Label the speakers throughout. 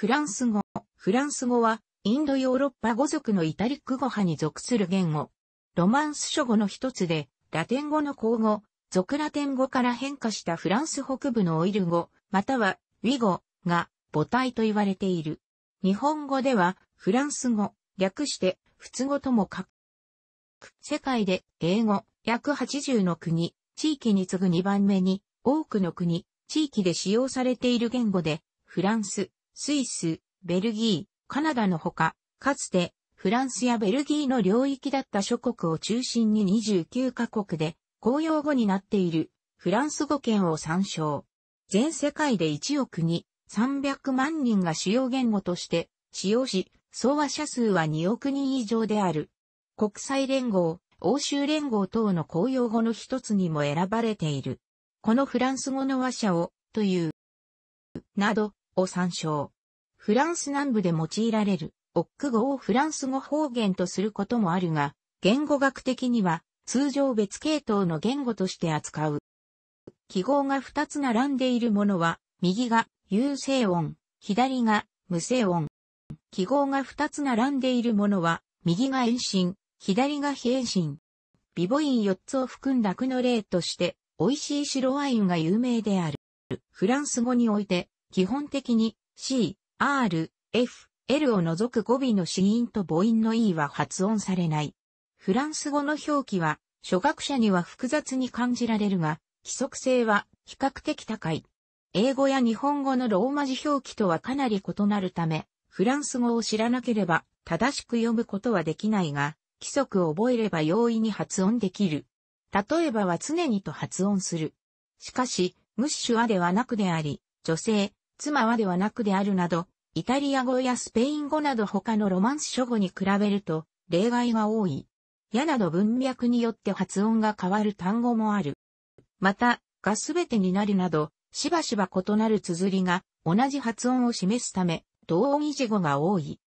Speaker 1: フランス語。フランス語は、インドヨーロッパ語族のイタリック語派に属する言語。ロマンス諸語の一つで、ラテン語の口語、俗ラテン語から変化したフランス北部のオイル語、または、ウィ語が母体と言われている。日本語では、フランス語、略して、仏語とも書く。世界で、英語、約80の国、地域に次ぐ2番目に、多くの国、地域で使用されている言語で、フランス、スイス、ベルギー、カナダのほか、かつてフランスやベルギーの領域だった諸国を中心に29カ国で公用語になっているフランス語圏を参照。全世界で1億に300万人が主要言語として使用し、総和者数は2億人以上である。国際連合、欧州連合等の公用語の一つにも選ばれている。このフランス語の和者を、という、など、を参照。フランス南部で用いられる、オック語をフランス語方言とすることもあるが、言語学的には、通常別系統の言語として扱う。記号が2つ並んでいるものは、右が有声音、左が無声音。記号が2つ並んでいるものは、右が遠心、左が非遠心。ボ母音4つを含んだ句の例として、美味しい白ワインが有名である。フランス語において、基本的に C、R、F、L を除く語尾の子音と母音の E は発音されない。フランス語の表記は、初学者には複雑に感じられるが、規則性は比較的高い。英語や日本語のローマ字表記とはかなり異なるため、フランス語を知らなければ正しく読むことはできないが、規則を覚えれば容易に発音できる。例えばは常にと発音する。しかし、ムッシュアではなくであり、女性、妻はではなくであるなど、イタリア語やスペイン語など他のロマンス書語に比べると例外が多い。やなど文脈によって発音が変わる単語もある。また、がすべてになるなど、しばしば異なる綴りが同じ発音を示すため、同音維持語が多い。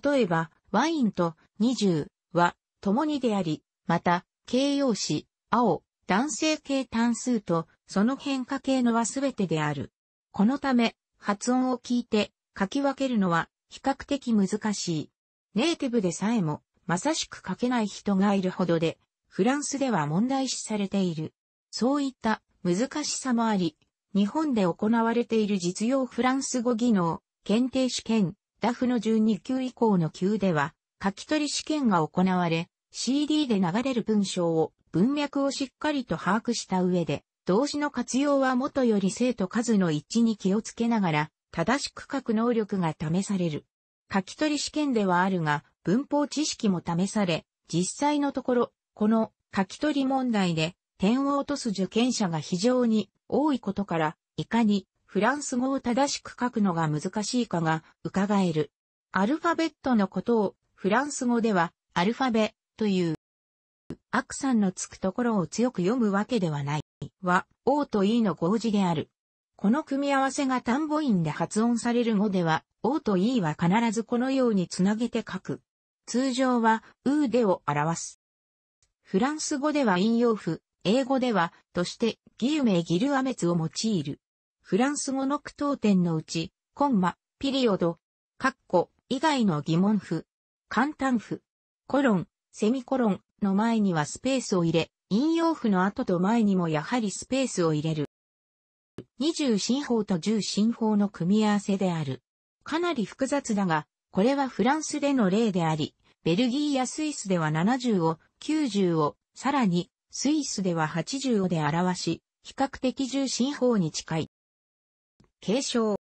Speaker 1: 例えば、ワインと二十、は共にであり、また、形容詞、青、男性形単数と、その変化形のはすべてである。このため、発音を聞いて書き分けるのは比較的難しい。ネイティブでさえもまさしく書けない人がいるほどで、フランスでは問題視されている。そういった難しさもあり、日本で行われている実用フランス語技能検定試験ダフの12級以降の級では書き取り試験が行われ CD で流れる文章を文脈をしっかりと把握した上で動詞の活用は元より生徒数の一致に気をつけながら、正しく書く能力が試される。書き取り試験ではあるが、文法知識も試され、実際のところ、この書き取り問題で点を落とす受験者が非常に多いことから、いかにフランス語を正しく書くのが難しいかが伺える。アルファベットのことをフランス語ではアルファベという。悪さんのつくところを強く読むわけではない。は、王と E の合字である。この組み合わせが単母音で発音される語では、O と E は必ずこのようにつなげて書く。通常は、うーでを表す。フランス語では引用符、英語では、として、ギウメギルアメツを用いる。フランス語の句読点のうち、コンマ、ピリオド、カッコ、以外の疑問符、簡単符、コロン、セミコロン、の前にはスペースを入れ、引用符の後と前にもやはりスペースを入れる。20進法と10進法の組み合わせである。かなり複雑だが、これはフランスでの例であり、ベルギーやスイスでは70を、90を、さらに、スイスでは80をで表し、比較的重心法に近い。継承。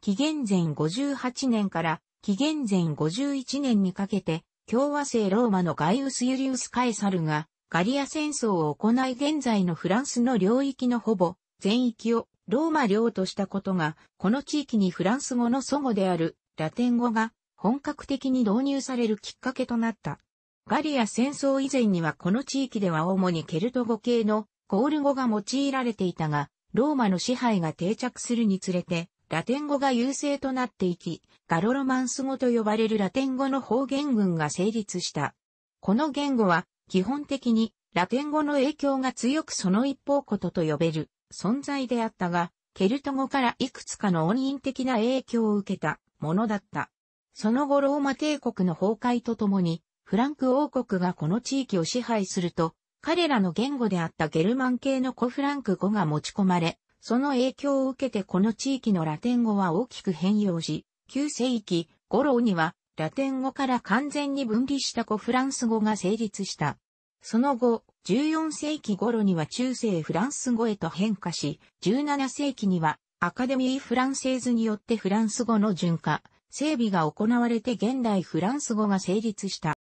Speaker 1: 紀元前58年から紀元前51年にかけて、共和制ローマのガイウス・ユリウス・カエサルが、ガリア戦争を行い現在のフランスの領域のほぼ全域をローマ領としたことが、この地域にフランス語の祖語であるラテン語が本格的に導入されるきっかけとなった。ガリア戦争以前にはこの地域では主にケルト語系のゴール語が用いられていたが、ローマの支配が定着するにつれて、ラテン語が優勢となっていき、ガロロマンス語と呼ばれるラテン語の方言群が成立した。この言語は、基本的にラテン語の影響が強くその一方ことと呼べる存在であったが、ケルト語からいくつかの音韻的な影響を受けたものだった。その後ローマ帝国の崩壊とともに、フランク王国がこの地域を支配すると、彼らの言語であったゲルマン系の古フランク語が持ち込まれ、その影響を受けてこの地域のラテン語は大きく変容し、9世紀頃にはラテン語から完全に分離した古フランス語が成立した。その後、14世紀頃には中世フランス語へと変化し、17世紀にはアカデミー・フランセーズによってフランス語の順化、整備が行われて現代フランス語が成立した。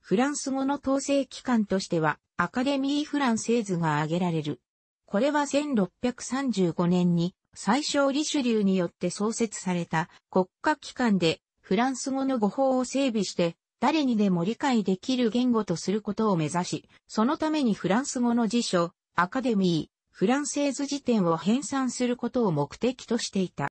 Speaker 1: フランス語の統制機関としてはアカデミー・フランセーズが挙げられる。これは1635年に最小リシュリューによって創設された国家機関でフランス語の語法を整備して誰にでも理解できる言語とすることを目指し、そのためにフランス語の辞書、アカデミー、フランセーズ辞典を編纂することを目的としていた。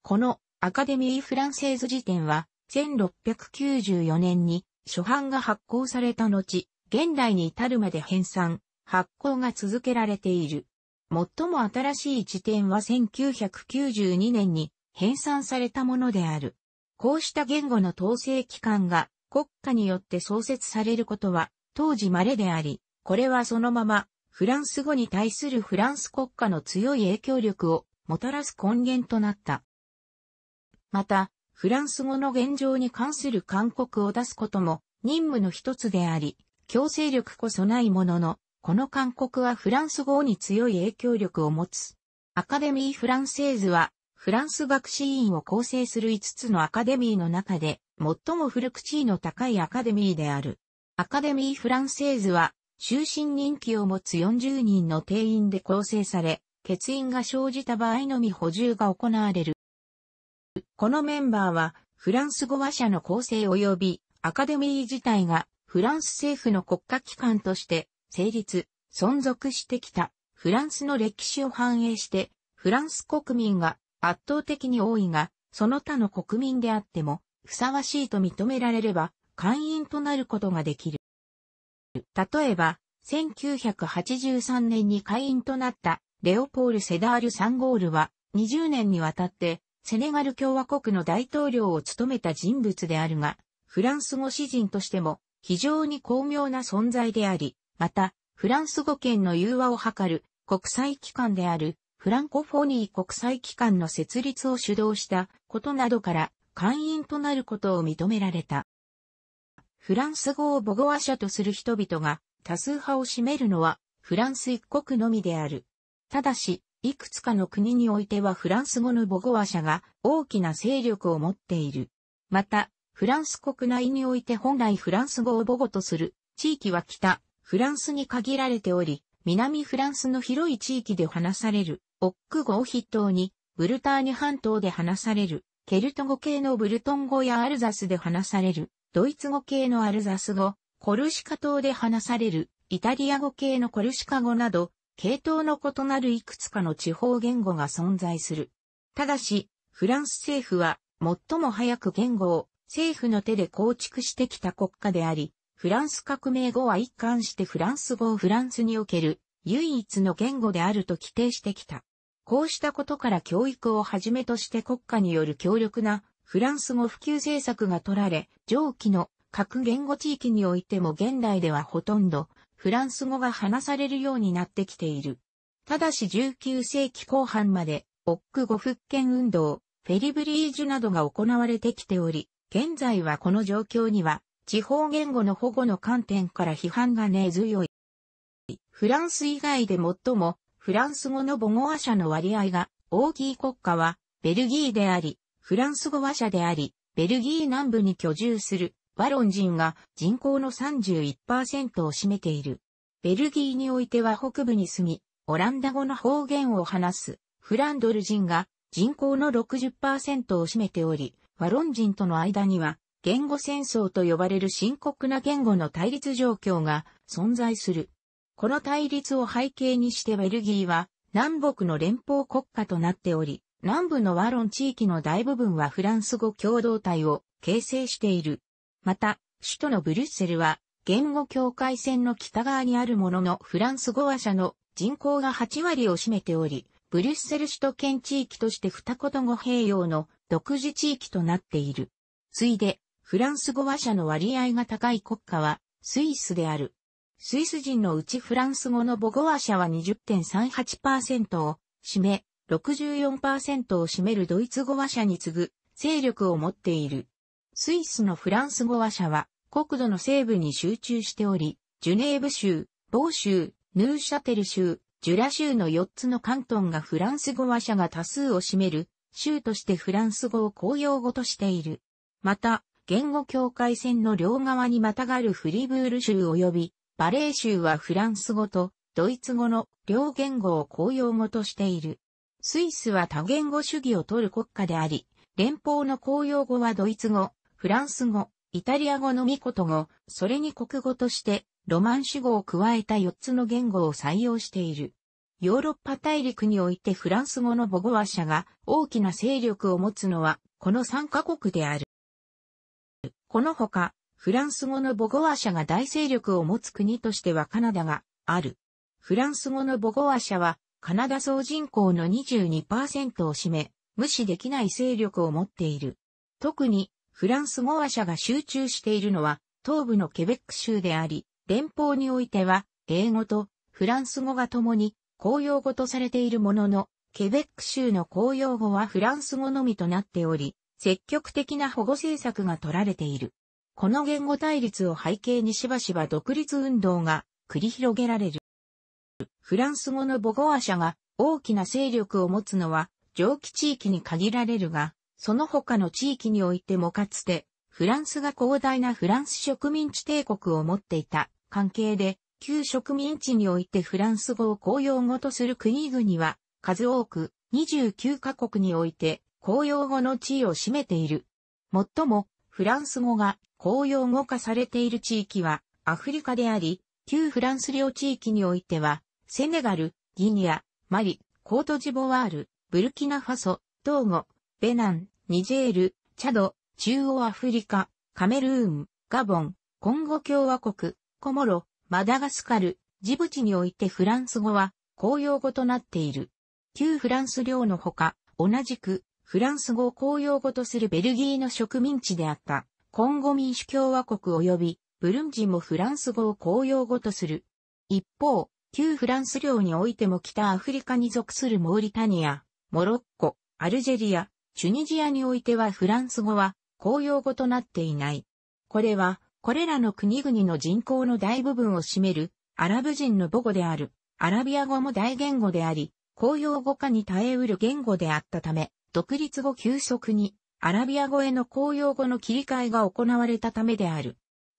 Speaker 1: このアカデミー・フランセーズ辞典は1694年に初版が発行された後、現代に至るまで編纂、発行が続けられている。最も新しい辞典は1992年に編纂されたものである。こうした言語の統制機関が国家によって創設されることは当時稀であり、これはそのままフランス語に対するフランス国家の強い影響力をもたらす根源となった。また、フランス語の現状に関する勧告を出すことも任務の一つであり、強制力こそないものの、この勧告はフランス語に強い影響力を持つ。アカデミー・フランセーズは、フランス学士院を構成する5つのアカデミーの中で、最も古く地位の高いアカデミーである。アカデミー・フランセーズは、終身任期を持つ40人の定員で構成され、欠員が生じた場合のみ補充が行われる。このメンバーは、フランス語話者の構成及び、アカデミー自体が、フランス政府の国家機関として、成立、存続してきたフランスの歴史を反映して、フランス国民が圧倒的に多いが、その他の国民であっても、ふさわしいと認められれば、会員となることができる。例えば、1983年に会員となったレオポール・セダール・サンゴールは、20年にわたって、セネガル共和国の大統領を務めた人物であるが、フランス語詩人としても非常に巧妙な存在であり、また、フランス語圏の融和を図る国際機関であるフランコフォニー国際機関の設立を主導したことなどから会員となることを認められた。フランス語を母語話者とする人々が多数派を占めるのはフランス一国のみである。ただし、いくつかの国においてはフランス語の母語話者が大きな勢力を持っている。また、フランス国内において本来フランス語を母語とする地域は北、フランスに限られており、南フランスの広い地域で話される、オック語を筆頭に、ブルターニ半島で話される、ケルト語系のブルトン語やアルザスで話される、ドイツ語系のアルザス語、コルシカ島で話される、イタリア語系のコルシカ語など、系統の異なるいくつかの地方言語が存在する。ただし、フランス政府は、最も早く言語を政府の手で構築してきた国家であり、フランス革命後は一貫してフランス語をフランスにおける唯一の言語であると規定してきた。こうしたことから教育をはじめとして国家による強力なフランス語普及政策が取られ、上記の各言語地域においても現代ではほとんどフランス語が話されるようになってきている。ただし19世紀後半まで、オック語復権運動、フェリブリージュなどが行われてきており、現在はこの状況には地方言語の保護の観点から批判が根強い。フランス以外で最もフランス語の母語話者の割合が大きい国家はベルギーであり、フランス語話者であり、ベルギー南部に居住するワロン人が人口の31%を占めている。ベルギーにおいては北部に住み、オランダ語の方言を話すフランドル人が人口の60%を占めており、ワロン人との間には言語戦争と呼ばれる深刻な言語の対立状況が存在する。この対立を背景にしてベルギーは南北の連邦国家となっており、南部のワロン地域の大部分はフランス語共同体を形成している。また、首都のブリュッセルは言語境界線の北側にあるもののフランス語話者の人口が8割を占めており、ブリュッセル首都圏地域として二言語併用の独自地域となっている。ついで、フランス語話者の割合が高い国家はスイスである。スイス人のうちフランス語の母語話者は20.38%を占め、64%を占めるドイツ語話者に次ぐ勢力を持っている。スイスのフランス語話者は国土の西部に集中しており、ジュネーブ州、ボー州、ヌーシャテル州、ジュラ州の4つの関東がフランス語話者が多数を占める州としてフランス語を公用語としている。また、言語境界線の両側にまたがるフリブール州及びバレー州はフランス語とドイツ語の両言語を公用語としている。スイスは多言語主義を取る国家であり、連邦の公用語はドイツ語、フランス語、イタリア語のミコト語、それに国語としてロマン主語を加えた4つの言語を採用している。ヨーロッパ大陸においてフランス語の母語話者が大きな勢力を持つのはこの3カ国である。このほか、フランス語の母語ワ社が大勢力を持つ国としてはカナダがある。フランス語の母語ワ社は、カナダ総人口の22%を占め、無視できない勢力を持っている。特に、フランス語話社が集中しているのは、東部のケベック州であり、連邦においては、英語とフランス語が共に公用語とされているものの、ケベック州の公用語はフランス語のみとなっており、積極的な保護政策が取られている。この言語対立を背景にしばしば独立運動が繰り広げられる。フランス語の母語ア社が大きな勢力を持つのは上記地域に限られるが、その他の地域においてもかつてフランスが広大なフランス植民地帝国を持っていた関係で、旧植民地においてフランス語を公用語とする国々は数多く29カ国において公用語の地位を占めている。もっとも、フランス語が公用語化されている地域はアフリカであり、旧フランス領地域においては、セネガル、ギニア、マリ、コートジボワール、ブルキナファソ、トーゴ、ベナン、ニジェール、チャド、中央アフリカ、カメルーン、ガボン、コンゴ共和国、コモロ、マダガスカル、ジブチにおいてフランス語は公用語となっている。旧フランス領のほか、同じくフランス語を公用語とするベルギーの植民地であった、コンゴ民主共和国及び、ブルンジもフランス語を公用語とする。一方、旧フランス領においても北アフリカに属するモーリタニア、モロッコ、アルジェリア、チュニジアにおいてはフランス語は公用語となっていない。これは、これらの国々の人口の大部分を占めるアラブ人の母語であるアラビア語も大言語であり、公用語化に耐えうる言語であったため、独立後急速にアラビア語への公用語の切り替えが行われたためである。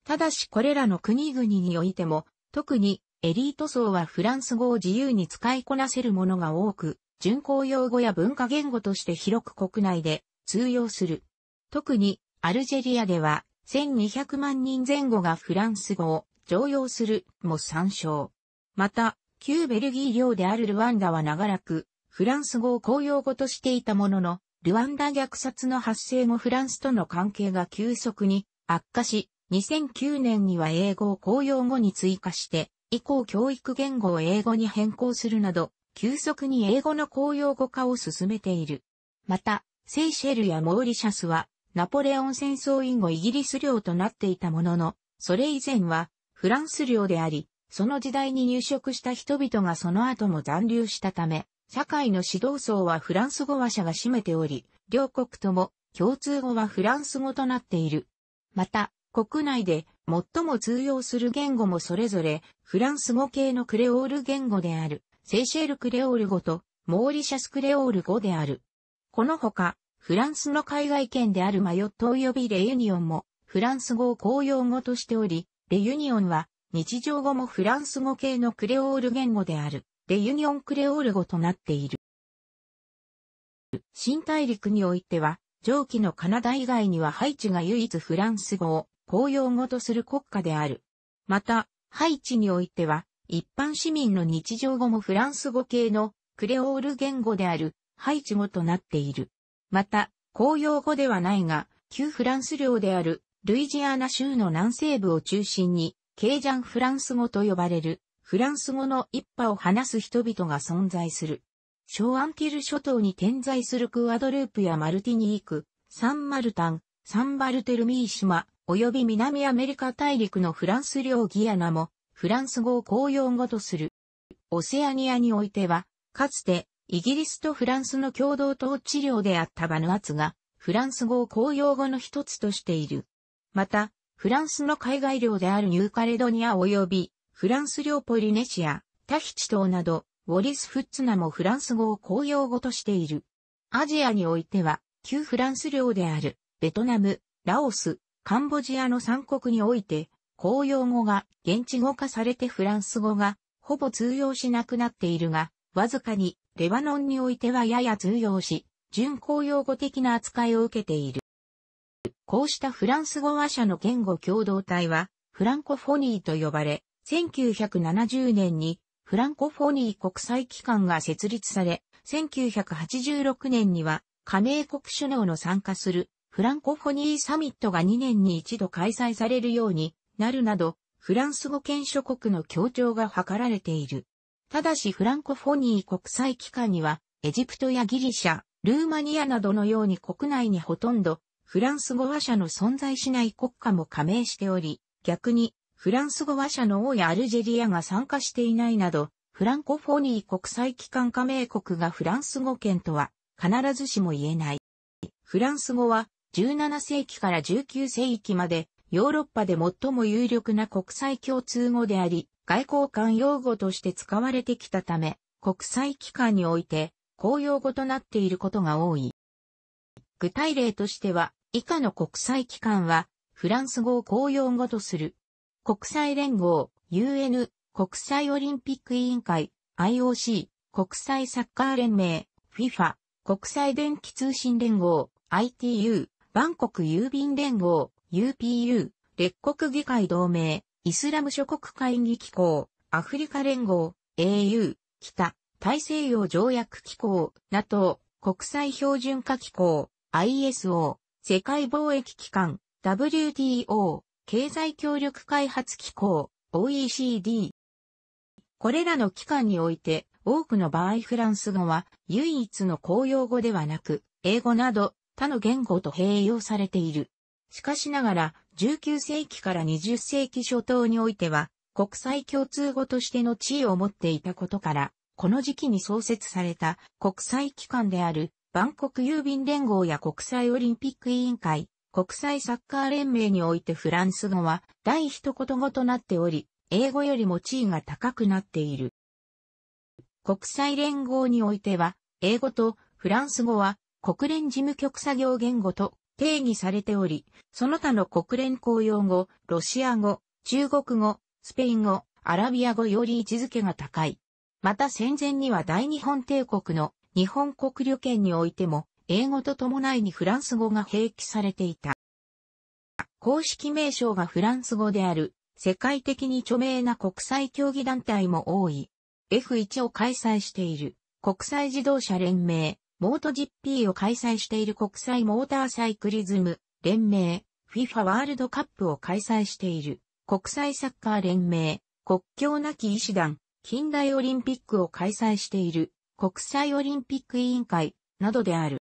Speaker 1: ただしこれらの国々においても、特にエリート層はフランス語を自由に使いこなせるものが多く、巡航用語や文化言語として広く国内で通用する。特にアルジェリアでは1200万人前後がフランス語を常用するも参照。また、旧ベルギー領であるルワンダは長らくフランス語を公用語としていたものの、ルワンダ虐殺の発生後フランスとの関係が急速に悪化し、2009年には英語を公用語に追加して、以降教育言語を英語に変更するなど、急速に英語の公用語化を進めている。また、セイシェルやモーリシャスは、ナポレオン戦争以後イギリス領となっていたものの、それ以前はフランス領であり、その時代に入植した人々がその後も残留したため、社会の指導層はフランス語話者が占めており、両国とも共通語はフランス語となっている。また、国内で最も通用する言語もそれぞれフランス語系のクレオール言語である、セイシェルクレオール語とモーリシャスクレオール語である。このほか、フランスの海外圏であるマヨット及びレユニオンもフランス語を公用語としており、レユニオンは日常語もフランス語系のクレオール言語である。レユニオンクレオール語となっている。新大陸においては、上記のカナダ以外にはハイチが唯一フランス語を公用語とする国家である。また、ハイチにおいては、一般市民の日常語もフランス語系のクレオール言語であるハイチ語となっている。また、公用語ではないが、旧フランス領であるルイジアナ州の南西部を中心に、ケージャンフランス語と呼ばれるフランス語の一派を話す人々が存在する。小アンティル諸島に点在するクアドループやマルティニーク、サンマルタン、サンバルテルミー島、及び南アメリカ大陸のフランス領ギアナも、フランス語を公用語とする。オセアニアにおいては、かつて、イギリスとフランスの共同統治領であったバヌアツが、フランス語を公用語の一つとしている。また、フランスの海外領であるニューカレドニア及びフランス領ポリネシア、タヒチ島など、ウォリス・フッツナもフランス語を公用語としている。アジアにおいては、旧フランス領である、ベトナム、ラオス、カンボジアの3国において、公用語が現地語化されてフランス語がほぼ通用しなくなっているが、わずかにレバノンにおいてはやや通用し、準公用語的な扱いを受けている。こうしたフランス語話者の言語共同体は、フランコフォニーと呼ばれ、1970年にフランコフォニー国際機関が設立され、1986年には加盟国首脳の参加するフランコフォニーサミットが2年に一度開催されるようになるなど、フランス語圏諸国の協調が図られている。ただしフランコフォニー国際機関には、エジプトやギリシャ、ルーマニアなどのように国内にほとんどフランス語話者の存在しない国家も加盟しており、逆にフランス語話者の多やアルジェリアが参加していないなど、フランコフォニー国際機関加盟国がフランス語圏とは必ずしも言えない。フランス語は17世紀から19世紀までヨーロッパで最も有力な国際共通語であり、外交官用語として使われてきたため、国際機関において公用語となっていることが多い。具体例としては、以下の国際機関は、フランス語を公用語とする、国際連合、UN、国際オリンピック委員会、IOC、国際サッカー連盟、FIFA、国際電気通信連合、ITU、万国郵便連合、UPU、列国議会同盟、イスラム諸国会議機構、アフリカ連合、AU、北、大西洋条約機構、NATO、国際標準化機構、ISO、世界貿易機関、WTO、経済協力開発機構、OECD。これらの機関において、多くの場合フランス語は唯一の公用語ではなく、英語など他の言語と併用されている。しかしながら、19世紀から20世紀初頭においては、国際共通語としての地位を持っていたことから、この時期に創設された国際機関である、万国郵便連合や国際オリンピック委員会、国際サッカー連盟においてフランス語は第一言語となっており、英語よりも地位が高くなっている。国際連合においては、英語とフランス語は国連事務局作業言語と定義されており、その他の国連公用語、ロシア語、中国語、スペイン語、アラビア語より位置づけが高い。また戦前には大日本帝国の日本国旅券においても英語と伴いにフランス語が併記されていた。公式名称がフランス語である、世界的に著名な国際競技団体も多い。F1 を開催している、国際自動車連盟、モート GP を開催している国際モーターサイクリズム、連盟、FIFA ワールドカップを開催している、国際サッカー連盟、国境なき医師団、近代オリンピックを開催している、国際オリンピック委員会、などである。